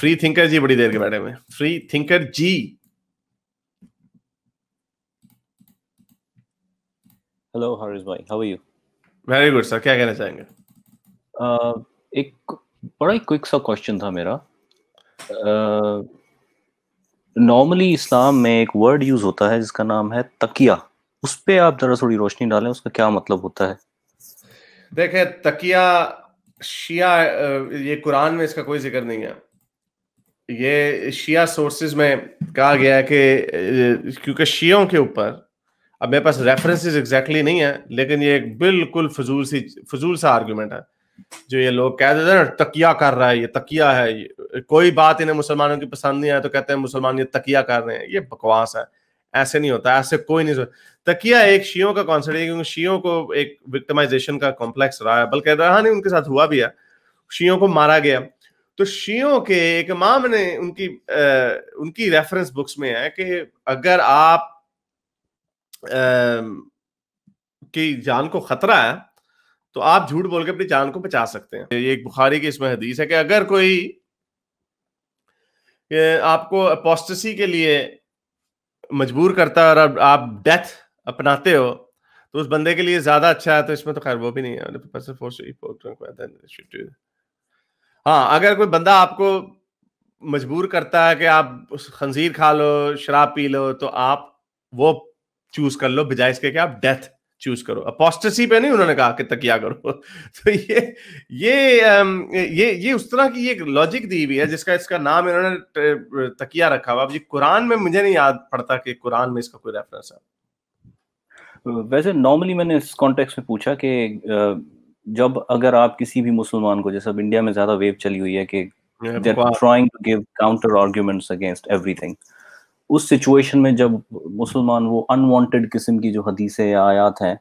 Free thinker जी बड़ी देर के बैठे हुए free thinker ji hello Harish भाई how are you very good sir क्या कहना चाहेंगे uh, एक बड़ा ही क्विक सा क्वेश्चन था मेरा नॉर्मली uh, इस्लाम में एक वर्ड यूज होता है जिसका नाम है तकिया उस पर आप जरा थोड़ी रोशनी डालें उसका क्या मतलब होता है देखें तकिया शिया uh, ये कुरान में इसका कोई जिक्र नहीं है ये शिया सोर्सेज में कहा गया है कि क्योंकि शियों के ऊपर अब मेरे पास रेफरेंसेस एग्जैक्टली नहीं है लेकिन ये एक बिल्कुल फजूल सी फजूल सा आर्ग्यूमेंट है जो ये लोग कह देते हैं ना तकिया कर रहा है ये तकिया है ये, कोई बात इन्हें मुसलमानों की पसंद नहीं आया तो कहते हैं मुसलमान ये तकिया कर रहे हैं ये बकवास है ऐसे नहीं होता ऐसे कोई नहीं तकिया एक शियों का कॉन्सेप्ट है क्योंकि शियों को एक विक्टिमाइजेशन का कॉम्प्लेक्स रहा है बल्कि रहा नहीं उनके साथ हुआ भी है शियों को मारा गया तो शियों के एक इमाम ने उनकी आ, उनकी रेफरेंस बुक्स में है कि अगर आप आ, की जान को खतरा है तो आप झूठ बोल के अपनी जान को बचा सकते हैं ये एक बुखारी की इसमें हदीस है कि अगर कोई आपको अपोस्टसी के लिए मजबूर करता है और आप डेथ अपनाते हो तो उस बंदे के लिए ज्यादा अच्छा है तो इसमें तो खैर वो भी नहीं है हाँ अगर कोई बंदा आपको मजबूर करता है कि आप खंजीर खा लो शराब पी लो तो आप वो चूज कर लो बजाय इसके कि आप डेथ चूज करो अपोस्टेसी पे नहीं उन्होंने कहा कि तकिया करो तो ये ये ये ये उस तरह की एक लॉजिक दी हुई है जिसका इसका नाम इन्होंने तकिया रखा हुआ जी कुरान में मुझे नहीं याद पड़ता कि कुरान में इसका कोई रेफरेंस है वैसे नॉर्मली मैंने इस कॉन्टेक्स्ट में पूछा कि जब अगर आप किसी भी मुसलमान को जैसे अब इंडिया में ज्यादा वेव चली हुई है कि they are trying to give counter arguments against everything उस सिचुएशन में जब मुसलमान वो अनवांटेड किस्म की जो हदीसें या आयात हैं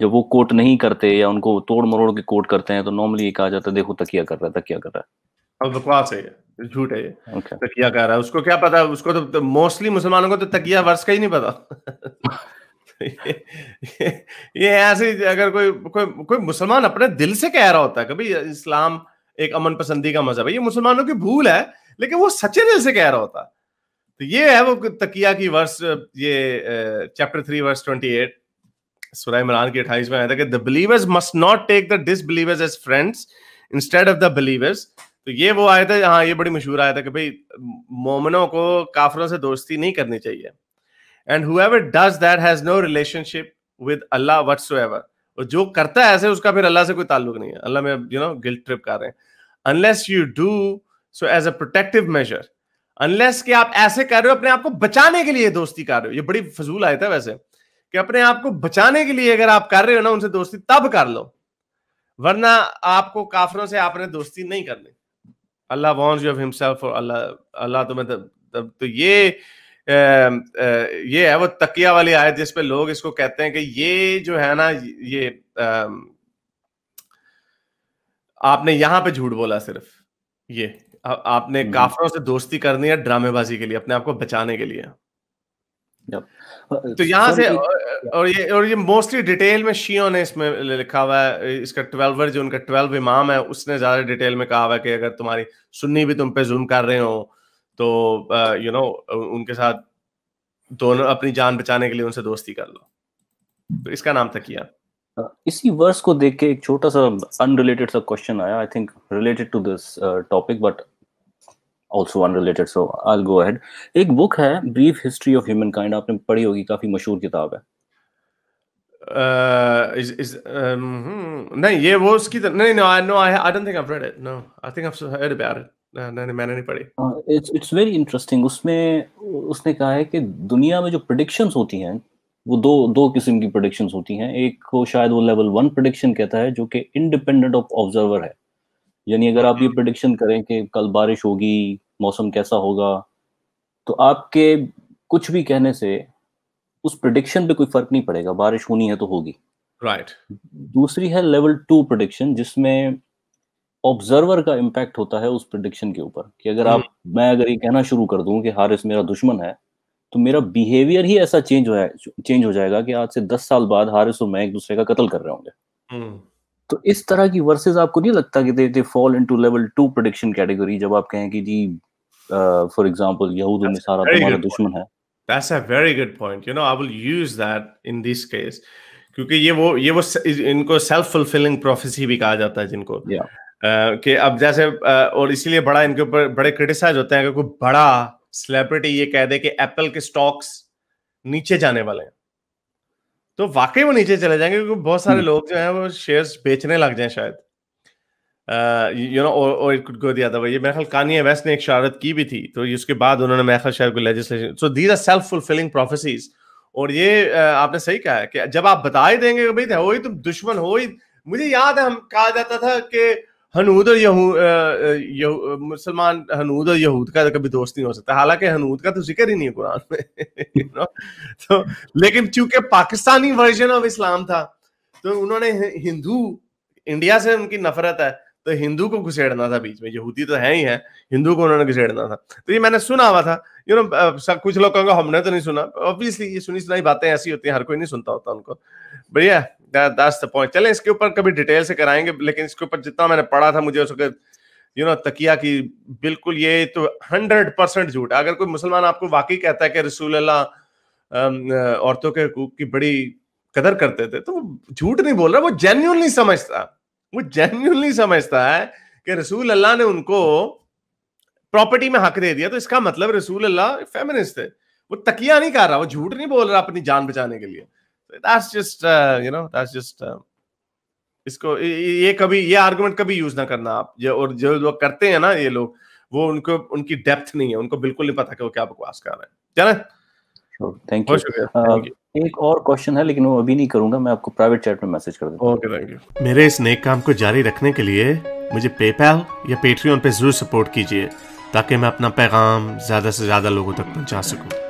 जब वो कोट नहीं करते या उनको तोड़ मरोड़ के कोट करते हैं तो नॉर्मली कहा जाता है देखो तकिया कर रहा है तकिया कर रहा है अब बकवास है झूठ है okay. तकिया कर रहा है उसको क्या पता उसको तो मोस्टली तो मुसलमानों को तो तकिया वर्ष का ही नहीं पता ये ऐसे अगर कोई कोई कोई मुसलमान अपने दिल से कह रहा होता है कभी इस्लाम एक अमन पसंदी का मजहब है ये मुसलमानों की भूल है लेकिन वो सच्चे दिल से कह रहा होता है तो ये है वो तकिया की वर्ष ये chapter three verse twenty eight सुरह इमरान की अठाईस में आया था कि the believers must not take the disbelievers as friends instead of the believers तो ये वो आया था हाँ ये बड़ी मशहूर आया था कि भाई मोमनों को काफरों से दोस्ती नहीं करनी चाहिए and whoever does that has no relationship with Allah whatsoever और जो करता है ऐसे उसका फिर अल्लाह से कोई ताल्लुक नहीं है अल्लाह में यू नो गिल्ट ट्रिप कर रहे हैं unless you do so as a protective measure unless कि आप ऐसे कर रहे हो अपने आप को बचाने के लिए दोस्ती कर रहे हो ये बड़ी फजूल आयत है वैसे कि अपने आप को बचाने के लिए अगर आप कर रहे हो ना उनसे दोस्ती तब कर लो वरना आपको काफरों से आपने दोस्ती नहीं करनी अल्लाह वॉन्ट यू हिमसेल्फ और अल्लाह अल्लाह तुम्हें तो, मतलब, तो ये ये है वो तकिया वाली आयत जिसपे लोग इसको कहते हैं कि ये जो है ना ये आपने यहां पे झूठ बोला सिर्फ ये आपने हम्म। काफरों से दोस्ती करनी है ड्रामेबाजी के लिए अपने आप को बचाने के लिए तो यहां से और ये और ये मोस्टली डिटेल में शियो ने इसमें लिखा हुआ है इसका ट्वेल्वर जो उनका ट्वेल्व इमाम है उसने ज्यादा डिटेल में कहा हुआ है कि अगर तुम्हारी सुन्नी भी तुम पे जुल्म कर रहे हो तो you uh, know you know, उनके साथ दोनों अपनी जान बचाने के लिए उनसे दोस्ती कर लो तो इसका नाम था किया इसी वर्स को देख के एक छोटा सा अनरिलेटेड सा क्वेश्चन आया I think related to this topic but also unrelated so I go ahead एक बुक है brief history of human kind आपने पढ़ी होगी काफी मशहूर किताब है uh, is, is, um, नहीं ये वो उसकी नहीं no I no I I don't think I have read it no I think I have heard about it मैंने नहीं पढ़ी इट्स इट्स वेरी इंटरेस्टिंग उसमें उसने कहा है कि दुनिया में जो होती हैं वो दो दो किस्म की होती हैं एक को शायद वो लेवल वन कहता है जो कि इंडिपेंडेंट ऑफ ऑब्जर्वर है यानी अगर आप ये प्रडिक्शन करें कि कल बारिश होगी मौसम कैसा होगा तो आपके कुछ भी कहने से उस प्रडिक्शन पे कोई फर्क नहीं पड़ेगा बारिश होनी है तो होगी राइट right. दूसरी है लेवल टू प्रोडिक्शन जिसमें ऑब्जर्वर का इम्पैक्ट होता है उस प्रडिक्शन के ऊपर कि अगर आप हम्म। मैं अगर ये कहना शुरू कर दूं कि हारिस मेरा दुश्मन है तो मेरा बिहेवियर ही ऐसा चेंज हो चेंज हो जाएगा कि आज से दस साल बाद हारिस और मैं एक दूसरे का कत्ल कर रहे होंगे हम्म। तो इस तरह की वर्सेस आपको नहीं लगता कि they they fall into level two prediction category जब आप कहें कि जी फॉर एग्जांपल यहूद और नसारा तुम्हारा दुश्मन है that's a very good point you know I will use that in this case क्योंकि ये वो ये वो इनको सेल्फ फुलफिलिंग प्रोफेसी भी कहा जाता है जिनको yeah. कि अब जैसे और इसीलिए बड़ा इनके ऊपर बड़े क्रिटिसाइज होते हैं अगर कोई बड़ा सेलिब्रिटी ये कह दे कि एप्पल के स्टॉक्स नीचे जाने वाले हैं तो वाकई वो नीचे चले जाएंगे क्योंकि बहुत सारे हम्म। लोग जो हैं वो शेयर्स बेचने लग जाएं शायद यू नो और इट कुड गो दिया था ये मेरे ख्याल कानी है वेस्ट ने एक शरारत की भी थी तो उसके बाद उन्होंने मेरे ख्याल शायद कोई legislation so these are self fulfilling prophecies और ये आपने सही कहा है कि जब आप बता ही देंगे कि भाई हो तुम दुश्मन हो ही मुझे याद है हम कहा जाता था कि हनूद और यहूद यहू, मुसलमान हनूद और यहूद का कभी दोस्त नहीं हो सकता हालांकि हनूद का तो जिक्र ही नहीं है कुरान में तो लेकिन चूंकि पाकिस्तानी वर्जन ऑफ इस्लाम था तो उन्होंने हिंदू इंडिया से उनकी नफरत है तो हिंदू को घुसेड़ना था बीच में यहूदी तो है ही है हिंदू को उन्होंने घुसेड़ना था तो ये मैंने सुना हुआ था यू नो know, कुछ लोग कहेंगे हमने तो नहीं सुना ऑब्वियसली ये सुनी सुनाई बातें ऐसी होती हैं हर कोई नहीं सुनता होता उनको भैया दैट्स द पॉइंट चलें इसके ऊपर कभी डिटेल से कराएंगे लेकिन इसके ऊपर जितना मैंने पढ़ा था मुझे उसके यू नो तकिया की बिल्कुल ये तो हंड्रेड परसेंट झूठ अगर कोई मुसलमान आपको वाकई कहता है कि रसूल अल्लाह औरतों के हकूक की बड़ी कदर करते थे तो वो झूठ नहीं बोल रहा वो जेन्यूनली समझता वो जेन्यूनली समझता है कि रसूल अल्लाह ने उनको प्रॉपर्टी में हक दे दिया तो इसका मतलब रसूल अल्लाह फेमिनिस्ट थे वो तकिया नहीं कर रहा वो झूठ नहीं बोल रहा अपनी जान बचाने के लिए that's just uh, you know that's just uh, इसको ये कभी ये आर्गुमेंट कभी यूज ना करना आप जो और जो लोग करते हैं ना ये लोग वो उनको उनकी डेप्थ नहीं है उनको बिल्कुल नहीं पता कि वो क्या बकवास कर रहे हैं क्या ना थैंक यू एक और क्वेश्चन है लेकिन वो अभी नहीं करूंगा मैं आपको प्राइवेट चैट में मैसेज कर दूंगा ओके थैंक यू मेरे इस नेक काम को जारी रखने के लिए मुझे पेपैल या पेट्रियन पे जरूर सपोर्ट कीजिए ताकि मैं अपना पैगाम ज़्यादा से ज़्यादा लोगों तक पहुंचा सकूं